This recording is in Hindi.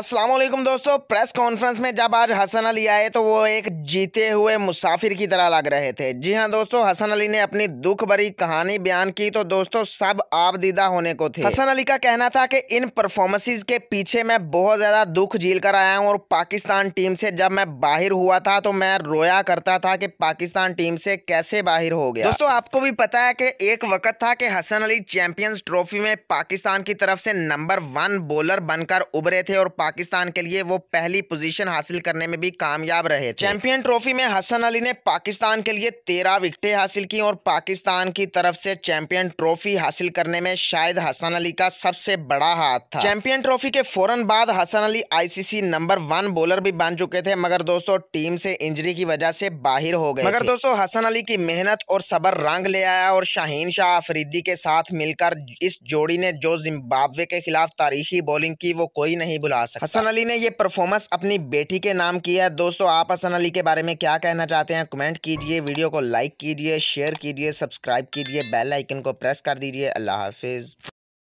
असलम दोस्तों प्रेस कॉन्फ्रेंस में जब आज हसन अली आए तो वो एक जीते हुए मुसाफिर की तरह लग रहे थे जी हाँ दोस्तों हसन अली ने अपनी दुख भरी कहानी बयान की तो दोस्तों सब आपदीदा होने को थे हसन अली का कहना था कि इन परफॉर्मेंसेज के पीछे मैं बहुत ज़्यादा दुख झील कर आया हूँ और पाकिस्तान टीम से जब मैं बाहर हुआ था तो मैं रोया करता था कि पाकिस्तान टीम से कैसे बाहर हो गया दोस्तों आपको भी पता है कि एक वक्त था कि हसन अली चैंपियंस ट्रॉफी में पाकिस्तान की तरफ से नंबर वन बॉलर बनकर उभरे थे और पाकिस्तान के लिए वो पहली पोजीशन हासिल करने में भी कामयाब रहे चैंपियन ट्रॉफी में हसन अली ने पाकिस्तान के लिए तेरह विकटें हासिल की और पाकिस्तान की तरफ से चैंपियन ट्रॉफी हासिल करने में शायद हसन अली का सबसे बड़ा हाथ था चैंपियन ट्रॉफी के फौरन बाद Hasan Ali ICC number one bowler भी बन चुके थे मगर दोस्तों टीम से इंजरी की वजह से बाहर हो गए मगर दोस्तों हसन अली की मेहनत और सबर रंग ले आया और शाहीन शाह अफरीदी के साथ मिलकर इस जोड़ी ने जो जिम्बाब्वे के खिलाफ तारीखी बॉलिंग की वो कोई नहीं भुला सकता हसन अली ने ये परफॉर्मेंस अपनी बेटी के नाम किया दोस्तों आप हसन अली के बारे में क्या कहना चाहते हैं कमेंट कीजिए वीडियो को लाइक कीजिए शेयर कीजिए सब्सक्राइब कीजिए बेल आइकन को प्रेस कर दीजिए अल्लाह हाफिज़